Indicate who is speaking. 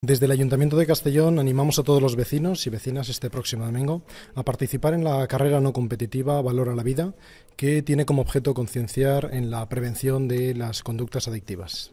Speaker 1: Desde el Ayuntamiento de Castellón animamos a todos los vecinos y vecinas este próximo domingo a participar en la carrera no competitiva Valor a la Vida, que tiene como objeto concienciar en la prevención de las conductas adictivas.